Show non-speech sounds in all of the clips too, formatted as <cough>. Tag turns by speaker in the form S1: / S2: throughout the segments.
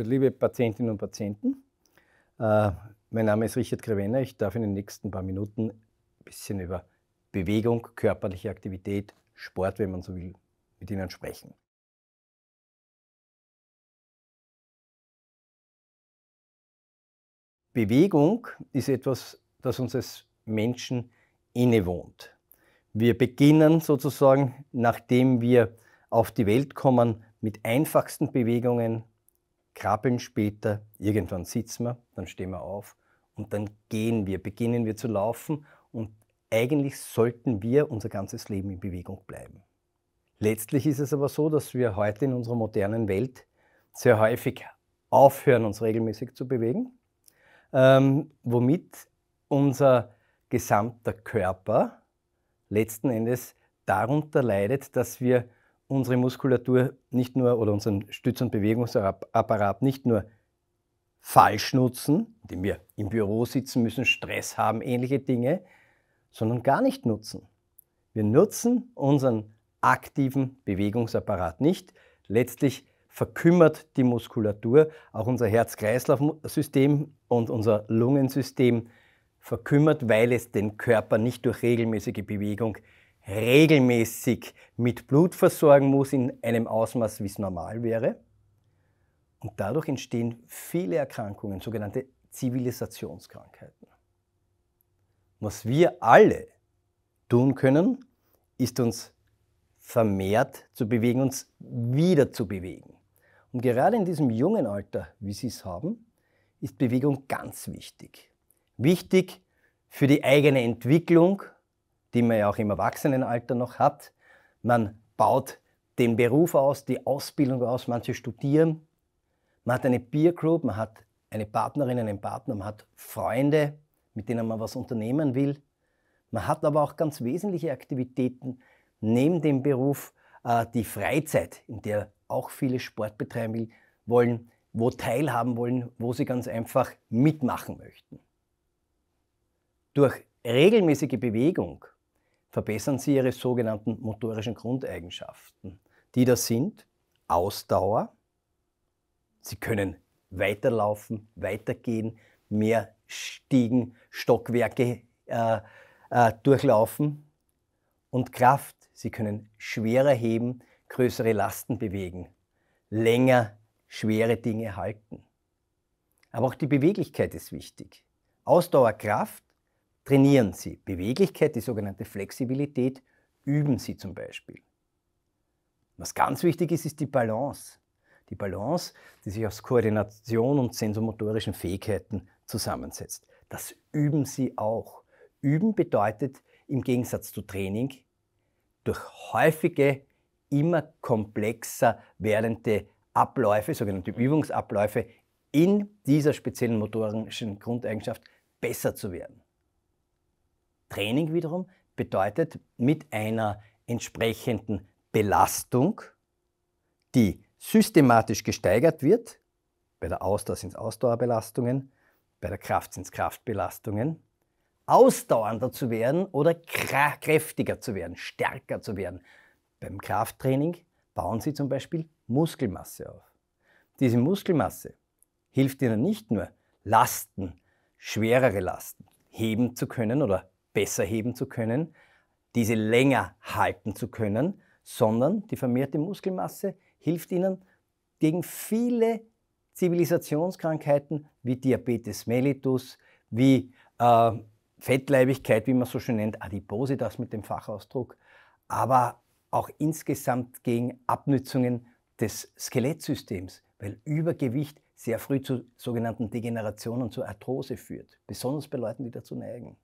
S1: Liebe Patientinnen und Patienten, äh, mein Name ist Richard Grevenner. Ich darf in den nächsten paar Minuten ein bisschen über Bewegung, körperliche Aktivität, Sport, wenn man so will, mit Ihnen sprechen. Bewegung ist etwas, das uns als Menschen innewohnt. Wir beginnen sozusagen, nachdem wir auf die Welt kommen, mit einfachsten Bewegungen, krabbeln später, irgendwann sitzen wir, dann stehen wir auf und dann gehen wir, beginnen wir zu laufen und eigentlich sollten wir unser ganzes Leben in Bewegung bleiben. Letztlich ist es aber so, dass wir heute in unserer modernen Welt sehr häufig aufhören, uns regelmäßig zu bewegen, ähm, womit unser gesamter Körper letzten Endes darunter leidet, dass wir unsere Muskulatur nicht nur oder unseren Stütz- und Bewegungsapparat nicht nur falsch nutzen, indem wir im Büro sitzen müssen, Stress haben, ähnliche Dinge, sondern gar nicht nutzen. Wir nutzen unseren aktiven Bewegungsapparat nicht. Letztlich verkümmert die Muskulatur, auch unser Herz-Kreislauf-System und unser Lungensystem verkümmert, weil es den Körper nicht durch regelmäßige Bewegung regelmäßig mit Blut versorgen muss in einem Ausmaß, wie es normal wäre. Und dadurch entstehen viele Erkrankungen, sogenannte Zivilisationskrankheiten. Was wir alle tun können, ist uns vermehrt zu bewegen, uns wieder zu bewegen. Und gerade in diesem jungen Alter, wie Sie es haben, ist Bewegung ganz wichtig. Wichtig für die eigene Entwicklung die man ja auch im Erwachsenenalter noch hat. Man baut den Beruf aus, die Ausbildung aus, manche studieren. Man hat eine Peer Group, man hat eine Partnerin, einen Partner, man hat Freunde, mit denen man was unternehmen will. Man hat aber auch ganz wesentliche Aktivitäten neben dem Beruf, äh, die Freizeit, in der auch viele Sport betreiben wollen, wo teilhaben wollen, wo sie ganz einfach mitmachen möchten. Durch regelmäßige Bewegung verbessern Sie Ihre sogenannten motorischen Grundeigenschaften, die da sind Ausdauer, Sie können weiterlaufen, weitergehen, mehr Stiegen, Stockwerke äh, äh, durchlaufen und Kraft. Sie können schwerer heben, größere Lasten bewegen, länger schwere Dinge halten. Aber auch die Beweglichkeit ist wichtig. Ausdauer, Kraft Trainieren Sie Beweglichkeit, die sogenannte Flexibilität, üben Sie zum Beispiel. Was ganz wichtig ist, ist die Balance. Die Balance, die sich aus Koordination und sensormotorischen Fähigkeiten zusammensetzt. Das üben Sie auch. Üben bedeutet im Gegensatz zu Training durch häufige, immer komplexer werdende Abläufe, sogenannte Übungsabläufe, in dieser speziellen motorischen Grundeigenschaft besser zu werden. Training wiederum bedeutet mit einer entsprechenden Belastung, die systematisch gesteigert wird, bei der Ausdauer sind es Ausdauerbelastungen, bei der Kraft sind es Kraftbelastungen, ausdauernder zu werden oder kräftiger zu werden, stärker zu werden. Beim Krafttraining bauen Sie zum Beispiel Muskelmasse auf. Diese Muskelmasse hilft Ihnen nicht nur, Lasten, schwerere Lasten heben zu können oder besser heben zu können, diese länger halten zu können, sondern die vermehrte Muskelmasse hilft ihnen gegen viele Zivilisationskrankheiten wie Diabetes mellitus, wie äh, Fettleibigkeit, wie man so schön nennt, Adipose, das mit dem Fachausdruck, aber auch insgesamt gegen Abnützungen des Skelettsystems, weil Übergewicht sehr früh zu sogenannten Degenerationen, zu Arthrose führt, besonders bei Leuten, die dazu neigen.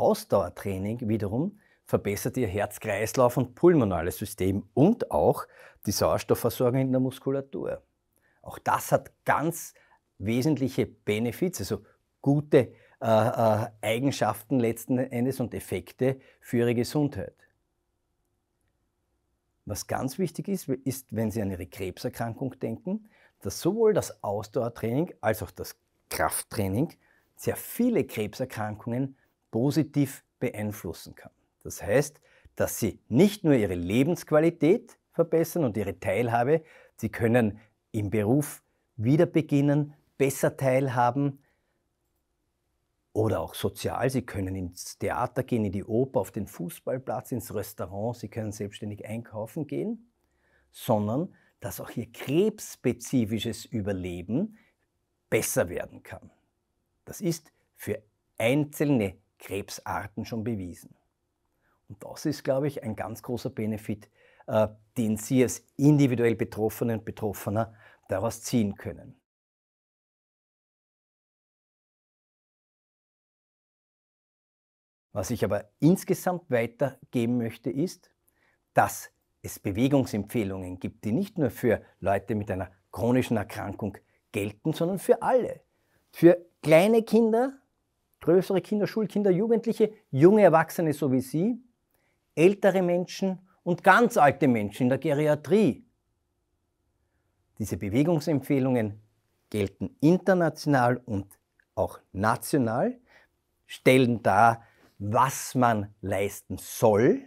S1: Ausdauertraining wiederum verbessert ihr Herz-Kreislauf- und pulmonales System und auch die Sauerstoffversorgung in der Muskulatur. Auch das hat ganz wesentliche Benefits, also gute äh, äh, Eigenschaften letzten Endes und Effekte für ihre Gesundheit. Was ganz wichtig ist, ist, wenn Sie an Ihre Krebserkrankung denken, dass sowohl das Ausdauertraining als auch das Krafttraining sehr viele Krebserkrankungen positiv beeinflussen kann. Das heißt, dass sie nicht nur ihre Lebensqualität verbessern und ihre Teilhabe, sie können im Beruf wieder beginnen, besser teilhaben oder auch sozial. Sie können ins Theater gehen, in die Oper, auf den Fußballplatz, ins Restaurant, sie können selbstständig einkaufen gehen, sondern dass auch ihr krebsspezifisches Überleben besser werden kann. Das ist für einzelne Krebsarten schon bewiesen. Und das ist, glaube ich, ein ganz großer Benefit, äh, den Sie als individuell Betroffene und Betroffener daraus ziehen können. Was ich aber insgesamt weitergeben möchte, ist, dass es Bewegungsempfehlungen gibt, die nicht nur für Leute mit einer chronischen Erkrankung gelten, sondern für alle. Für kleine Kinder, größere Kinder, Schulkinder, Jugendliche, junge Erwachsene so wie Sie, ältere Menschen und ganz alte Menschen in der Geriatrie. Diese Bewegungsempfehlungen gelten international und auch national, stellen dar, was man leisten soll,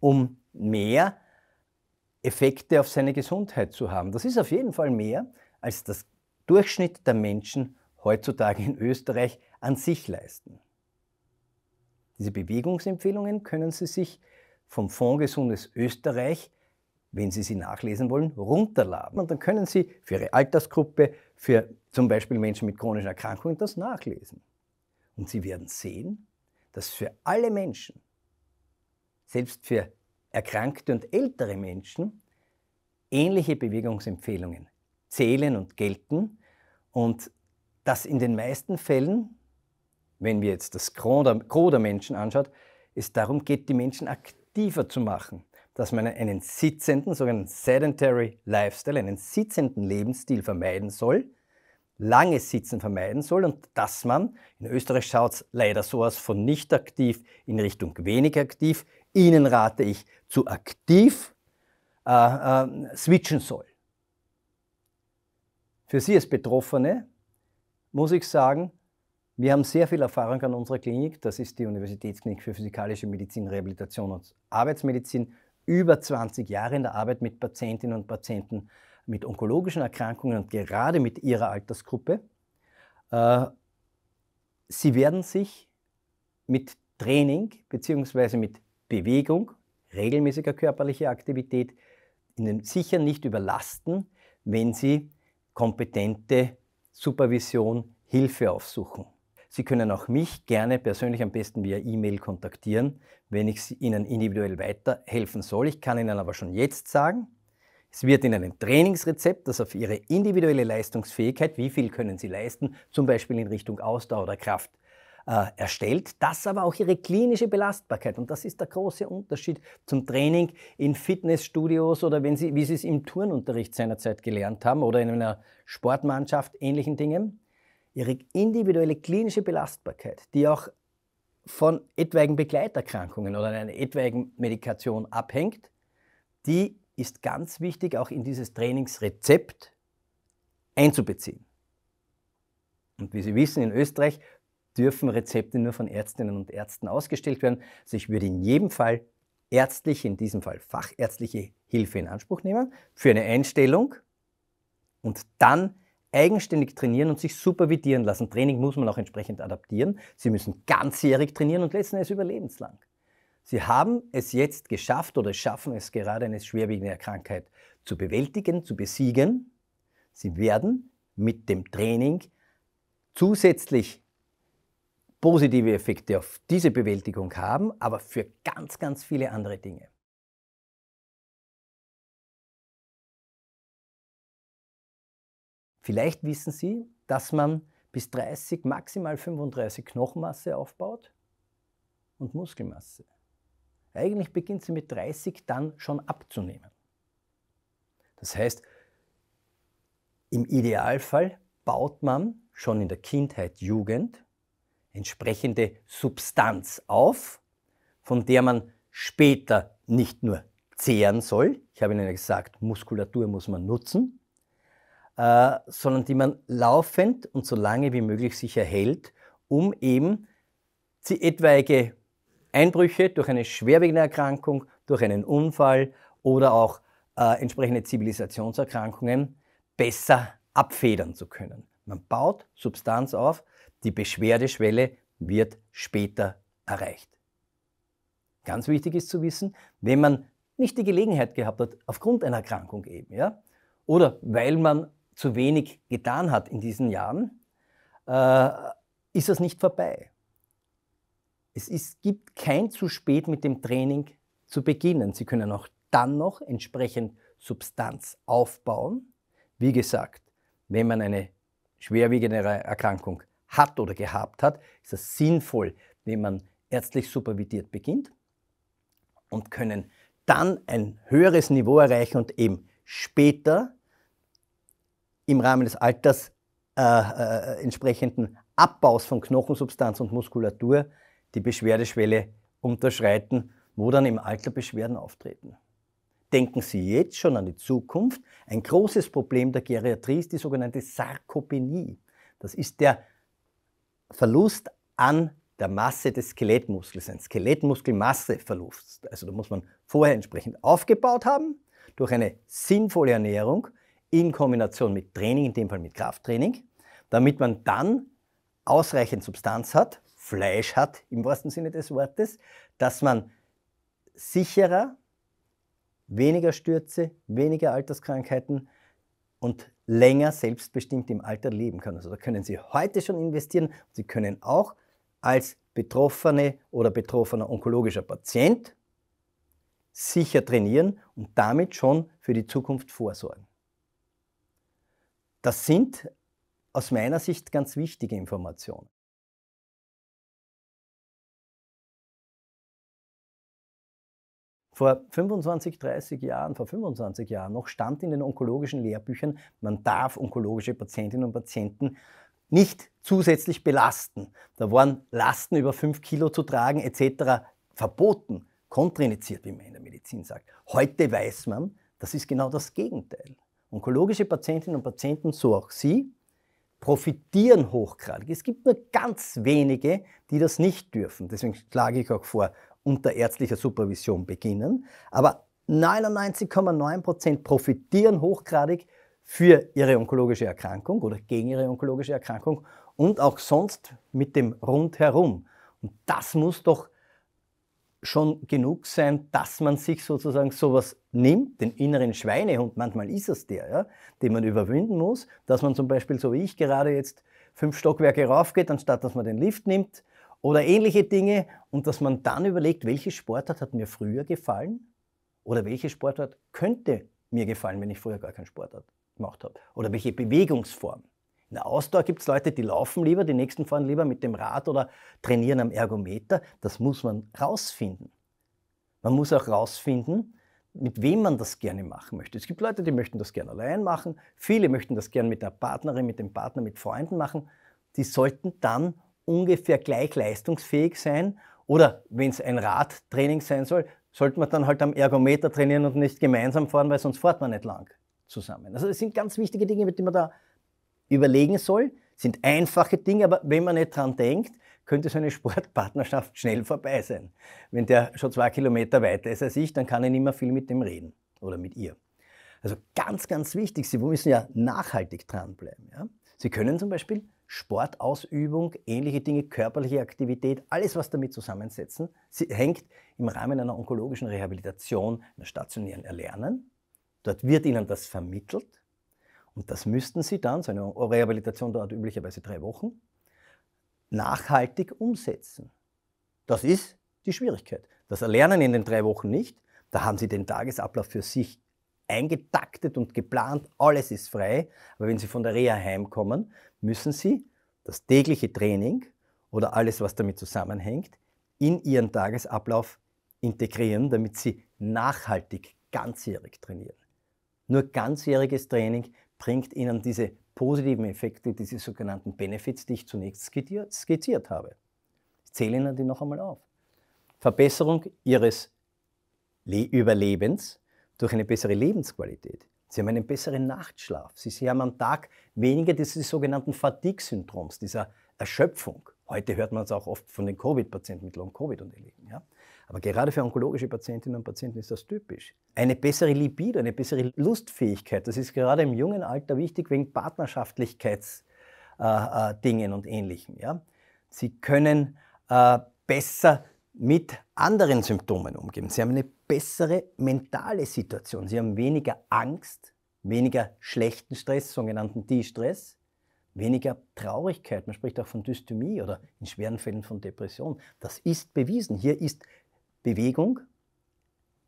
S1: um mehr Effekte auf seine Gesundheit zu haben. Das ist auf jeden Fall mehr, als das Durchschnitt der Menschen heutzutage in Österreich an sich leisten. Diese Bewegungsempfehlungen können Sie sich vom Fonds Gesundes Österreich, wenn Sie sie nachlesen wollen, runterladen. Und dann können Sie für Ihre Altersgruppe, für zum Beispiel Menschen mit chronischen Erkrankungen, das nachlesen. Und Sie werden sehen, dass für alle Menschen, selbst für erkrankte und ältere Menschen, ähnliche Bewegungsempfehlungen zählen und gelten und dass in den meisten Fällen wenn wir jetzt das Gros der, Gros der Menschen anschaut, es darum geht, die Menschen aktiver zu machen. Dass man einen sitzenden, sogenannten sedentary Lifestyle, einen sitzenden Lebensstil vermeiden soll, lange Sitzen vermeiden soll und dass man, in Österreich schaut es leider so aus, von nicht aktiv in Richtung wenig aktiv, Ihnen rate ich, zu aktiv äh, äh, switchen soll. Für Sie als Betroffene muss ich sagen, wir haben sehr viel Erfahrung an unserer Klinik. Das ist die Universitätsklinik für Physikalische Medizin, Rehabilitation und Arbeitsmedizin. Über 20 Jahre in der Arbeit mit Patientinnen und Patienten mit onkologischen Erkrankungen und gerade mit ihrer Altersgruppe. Äh, sie werden sich mit Training bzw. mit Bewegung, regelmäßiger körperlicher Aktivität, sicher nicht überlasten, wenn Sie kompetente Supervision, Hilfe aufsuchen. Sie können auch mich gerne persönlich am besten via E-Mail kontaktieren, wenn ich Ihnen individuell weiterhelfen soll. Ich kann Ihnen aber schon jetzt sagen, es wird Ihnen ein Trainingsrezept, das auf Ihre individuelle Leistungsfähigkeit, wie viel können Sie leisten, zum Beispiel in Richtung Ausdauer oder Kraft, äh, erstellt, das aber auch ihre klinische Belastbarkeit. Und das ist der große Unterschied zum Training in Fitnessstudios oder wenn Sie, wie Sie es im Turnunterricht seinerzeit gelernt haben oder in einer Sportmannschaft, ähnlichen Dingen ihre individuelle klinische Belastbarkeit, die auch von etwaigen Begleiterkrankungen oder einer etwaigen Medikation abhängt, die ist ganz wichtig auch in dieses Trainingsrezept einzubeziehen. Und wie Sie wissen, in Österreich dürfen Rezepte nur von Ärztinnen und Ärzten ausgestellt werden. Also ich würde in jedem Fall ärztliche, in diesem Fall fachärztliche Hilfe in Anspruch nehmen für eine Einstellung und dann eigenständig trainieren und sich supervidieren lassen. Training muss man auch entsprechend adaptieren. Sie müssen ganzjährig trainieren und letzten Endes überlebenslang. Sie haben es jetzt geschafft oder schaffen es gerade, eine schwerwiegende Krankheit zu bewältigen, zu besiegen. Sie werden mit dem Training zusätzlich positive Effekte auf diese Bewältigung haben, aber für ganz, ganz viele andere Dinge. Vielleicht wissen Sie, dass man bis 30, maximal 35 Knochenmasse aufbaut und Muskelmasse. Eigentlich beginnt sie mit 30 dann schon abzunehmen. Das heißt, im Idealfall baut man schon in der Kindheit, Jugend entsprechende Substanz auf, von der man später nicht nur zehren soll. Ich habe Ihnen gesagt, Muskulatur muss man nutzen, äh, sondern die man laufend und so lange wie möglich sich erhält, um eben etwaige Einbrüche durch eine schwerwiegende Erkrankung, durch einen Unfall oder auch äh, entsprechende Zivilisationserkrankungen besser abfedern zu können. Man baut Substanz auf, die Beschwerdeschwelle wird später erreicht. Ganz wichtig ist zu wissen, wenn man nicht die Gelegenheit gehabt hat, aufgrund einer Erkrankung eben, ja, oder weil man zu wenig getan hat in diesen Jahren, äh, ist das nicht vorbei. Es ist, gibt kein zu spät mit dem Training zu beginnen. Sie können auch dann noch entsprechend Substanz aufbauen. Wie gesagt, wenn man eine schwerwiegende Erkrankung hat oder gehabt hat, ist es sinnvoll, wenn man ärztlich supervidiert beginnt und können dann ein höheres Niveau erreichen und eben später im Rahmen des Alters äh, äh, entsprechenden Abbaus von Knochensubstanz und Muskulatur die Beschwerdeschwelle unterschreiten, wo dann im Alter Beschwerden auftreten. Denken Sie jetzt schon an die Zukunft. Ein großes Problem der Geriatrie ist die sogenannte Sarkopenie. Das ist der Verlust an der Masse des Skelettmuskels, ein Skelettmuskelmasseverlust. Also da muss man vorher entsprechend aufgebaut haben durch eine sinnvolle Ernährung in Kombination mit Training, in dem Fall mit Krafttraining, damit man dann ausreichend Substanz hat, Fleisch hat im wahrsten Sinne des Wortes, dass man sicherer, weniger Stürze, weniger Alterskrankheiten und länger selbstbestimmt im Alter leben kann. Also da können Sie heute schon investieren. Sie können auch als Betroffene oder betroffener onkologischer Patient sicher trainieren und damit schon für die Zukunft vorsorgen. Das sind aus meiner Sicht ganz wichtige Informationen. Vor 25, 30 Jahren, vor 25 Jahren noch stand in den onkologischen Lehrbüchern, man darf onkologische Patientinnen und Patienten nicht zusätzlich belasten. Da waren Lasten über 5 Kilo zu tragen etc. verboten, kontraindiziert, wie man in der Medizin sagt. Heute weiß man, das ist genau das Gegenteil. Onkologische Patientinnen und Patienten, so auch Sie, profitieren hochgradig. Es gibt nur ganz wenige, die das nicht dürfen. Deswegen schlage ich auch vor, unter ärztlicher Supervision beginnen. Aber 99,9 Prozent profitieren hochgradig für ihre onkologische Erkrankung oder gegen ihre onkologische Erkrankung und auch sonst mit dem Rundherum. Und das muss doch schon genug sein, dass man sich sozusagen sowas nimmt, den inneren Schweinehund, manchmal ist es der, ja, den man überwinden muss, dass man zum Beispiel, so wie ich gerade jetzt, fünf Stockwerke raufgeht, anstatt dass man den Lift nimmt oder ähnliche Dinge und dass man dann überlegt, welche Sportart hat mir früher gefallen oder welche Sportart könnte mir gefallen, wenn ich früher gar keinen Sportart gemacht habe oder welche Bewegungsform. In der Ausdauer gibt es Leute, die laufen lieber, die nächsten fahren lieber mit dem Rad oder trainieren am Ergometer. Das muss man rausfinden. Man muss auch rausfinden, mit wem man das gerne machen möchte. Es gibt Leute, die möchten das gerne allein machen. Viele möchten das gerne mit der Partnerin, mit dem Partner, mit Freunden machen. Die sollten dann ungefähr gleich leistungsfähig sein. Oder wenn es ein Radtraining sein soll, sollte man dann halt am Ergometer trainieren und nicht gemeinsam fahren, weil sonst fährt man nicht lang zusammen. Also das sind ganz wichtige Dinge, mit denen man da überlegen soll. Sind einfache Dinge, aber wenn man nicht dran denkt, könnte so eine <laughs> Sportpartnerschaft schnell vorbei sein. Wenn der schon zwei Kilometer weiter ist als ich, dann kann ich nicht mehr viel mit dem reden oder mit ihr. Also ganz, ganz wichtig, Sie müssen ja nachhaltig dranbleiben. Ja? Sie können zum Beispiel Sportausübung, ähnliche Dinge, körperliche Aktivität, alles, was damit zusammensetzen, hängt im Rahmen einer onkologischen Rehabilitation, einer stationären Erlernen. Dort wird Ihnen das vermittelt. Und das müssten Sie dann, so eine Rehabilitation dauert üblicherweise drei Wochen, nachhaltig umsetzen. Das ist die Schwierigkeit. Das Erlernen in den drei Wochen nicht. Da haben Sie den Tagesablauf für sich eingetaktet und geplant, alles ist frei. Aber wenn Sie von der Reha heimkommen, müssen Sie das tägliche Training oder alles, was damit zusammenhängt, in Ihren Tagesablauf integrieren, damit Sie nachhaltig ganzjährig trainieren. Nur ganzjähriges Training bringt ihnen diese positiven Effekte, diese sogenannten Benefits, die ich zunächst skizziert, skizziert habe. Ich zähle Ihnen die noch einmal auf. Verbesserung Ihres Le Überlebens durch eine bessere Lebensqualität. Sie haben einen besseren Nachtschlaf. Sie, Sie haben am Tag weniger dieses sogenannten Fatigue-Syndroms, dieser Erschöpfung. Heute hört man es auch oft von den Covid-Patienten mit Long-Covid und ähnlichem. Ja? Aber gerade für onkologische Patientinnen und Patienten ist das typisch. Eine bessere Libido, eine bessere Lustfähigkeit, das ist gerade im jungen Alter wichtig wegen Partnerschaftlichkeitsdingen äh, äh, und Ähnlichem. Ja? Sie können äh, besser mit anderen Symptomen umgehen. Sie haben eine bessere mentale Situation. Sie haben weniger Angst, weniger schlechten Stress, sogenannten D-Stress weniger Traurigkeit. Man spricht auch von Dysthymie oder in schweren Fällen von Depression. Das ist bewiesen. Hier ist Bewegung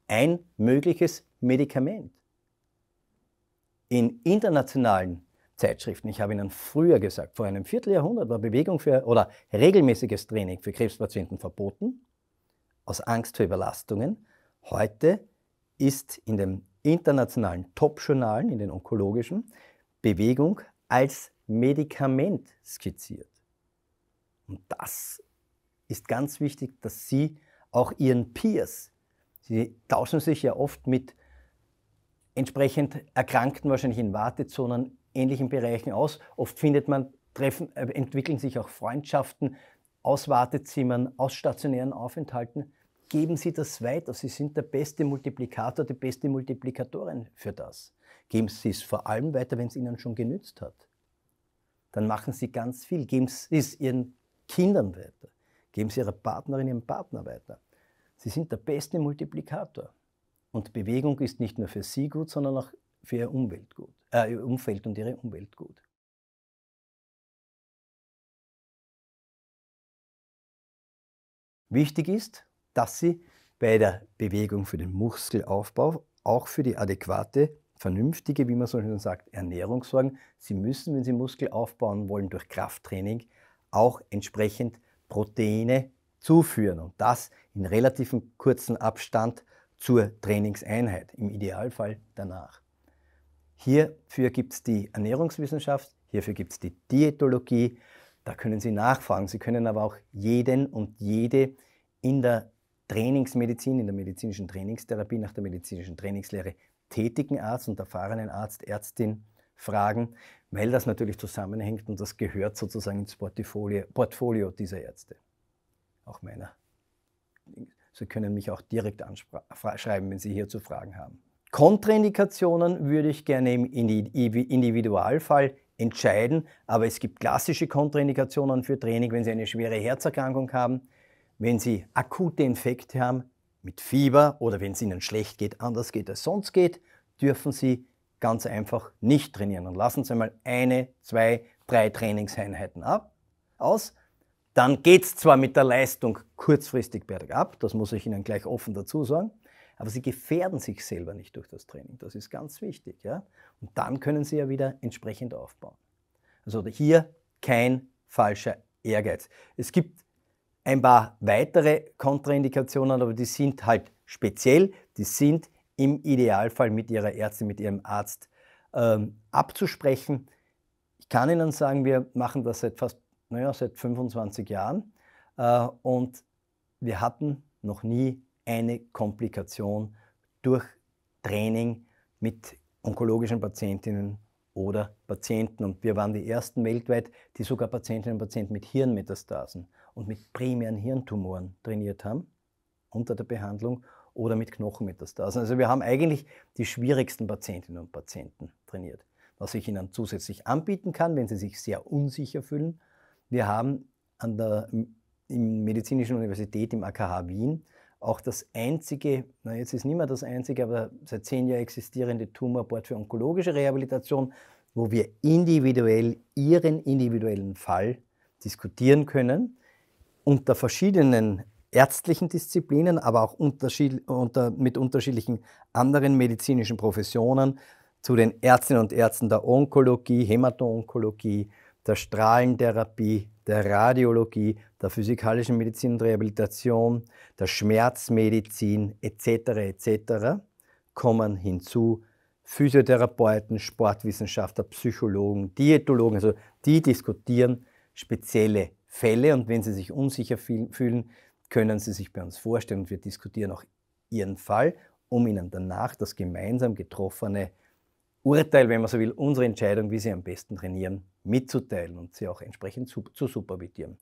S1: ein mögliches Medikament. In internationalen Zeitschriften, ich habe Ihnen früher gesagt, vor einem Vierteljahrhundert war Bewegung für, oder regelmäßiges Training für Krebspatienten verboten, aus Angst vor Überlastungen. Heute ist in den internationalen Top-Journalen, in den onkologischen, Bewegung als Medikament skizziert. Und das ist ganz wichtig, dass Sie auch ihren Peers. Sie tauschen sich ja oft mit entsprechend Erkrankten wahrscheinlich in Wartezonen, ähnlichen Bereichen aus. Oft findet man, treffen, äh, entwickeln sich auch Freundschaften aus Wartezimmern, aus stationären Aufenthalten. Geben Sie das weiter. Sie sind der beste Multiplikator, die beste Multiplikatorin für das. Geben Sie es vor allem weiter, wenn es Ihnen schon genützt hat. Dann machen Sie ganz viel. Geben Sie es Ihren Kindern weiter. Geben Sie Ihrer Partnerin, Ihrem Partner weiter. Sie sind der beste Multiplikator. Und Bewegung ist nicht nur für Sie gut, sondern auch für Ihr, Umwelt gut, äh, Umfeld und Ihre Umwelt gut. Wichtig ist, dass Sie bei der Bewegung für den Muskelaufbau auch für die adäquate, vernünftige, wie man so schön sagt, Ernährung sorgen. Sie müssen, wenn Sie Muskel aufbauen wollen durch Krafttraining, auch entsprechend Proteine zuführen und das in relativem kurzen Abstand zur Trainingseinheit, im Idealfall danach. Hierfür gibt es die Ernährungswissenschaft, hierfür gibt es die Diätologie, da können Sie nachfragen. Sie können aber auch jeden und jede in der Trainingsmedizin, in der medizinischen Trainingstherapie, nach der medizinischen Trainingslehre tätigen Arzt und erfahrenen Arzt, Ärztin Fragen, weil das natürlich zusammenhängt und das gehört sozusagen ins Portfolio, Portfolio dieser Ärzte, auch meiner. Sie können mich auch direkt anschreiben, wenn Sie hierzu Fragen haben. Kontraindikationen würde ich gerne im Individualfall entscheiden, aber es gibt klassische Kontraindikationen für Training, wenn Sie eine schwere Herzerkrankung haben, wenn Sie akute Infekte haben mit Fieber oder wenn es Ihnen schlecht geht, anders geht als sonst geht, dürfen Sie ganz einfach nicht trainieren und lassen Sie mal eine, zwei, drei Trainingseinheiten ab, aus. Dann geht es zwar mit der Leistung kurzfristig bergab, das muss ich Ihnen gleich offen dazu sagen, aber Sie gefährden sich selber nicht durch das Training. Das ist ganz wichtig. Ja? Und dann können Sie ja wieder entsprechend aufbauen. Also hier kein falscher Ehrgeiz. Es gibt ein paar weitere Kontraindikationen, aber die sind halt speziell, die sind im Idealfall mit Ihrer Ärztin, mit Ihrem Arzt ähm, abzusprechen. Ich kann Ihnen sagen, wir machen das seit fast, naja, seit 25 Jahren äh, und wir hatten noch nie eine Komplikation durch Training mit onkologischen Patientinnen oder Patienten. Und wir waren die ersten weltweit, die sogar Patientinnen und Patienten mit Hirnmetastasen und mit primären Hirntumoren trainiert haben unter der Behandlung oder mit Knochenmetastasen. Also wir haben eigentlich die schwierigsten Patientinnen und Patienten trainiert, was ich ihnen zusätzlich anbieten kann, wenn sie sich sehr unsicher fühlen. Wir haben an der im Medizinischen Universität im AKH Wien auch das einzige, na jetzt ist nicht mehr das einzige, aber seit zehn Jahren existierende Tumorboard für onkologische Rehabilitation, wo wir individuell ihren individuellen Fall diskutieren können unter verschiedenen ärztlichen Disziplinen, aber auch unterschied, unter, mit unterschiedlichen anderen medizinischen Professionen, zu den Ärztinnen und Ärzten der Onkologie, Hämato-Onkologie, der Strahlentherapie, der Radiologie, der physikalischen Medizin und Rehabilitation, der Schmerzmedizin etc. etc. kommen hinzu Physiotherapeuten, Sportwissenschaftler, Psychologen, Diätologen, also die diskutieren spezielle Fälle und wenn sie sich unsicher fühlen, können Sie sich bei uns vorstellen und wir diskutieren auch Ihren Fall, um Ihnen danach das gemeinsam getroffene Urteil, wenn man so will, unsere Entscheidung, wie Sie am besten trainieren, mitzuteilen und Sie auch entsprechend zu, zu supervidieren.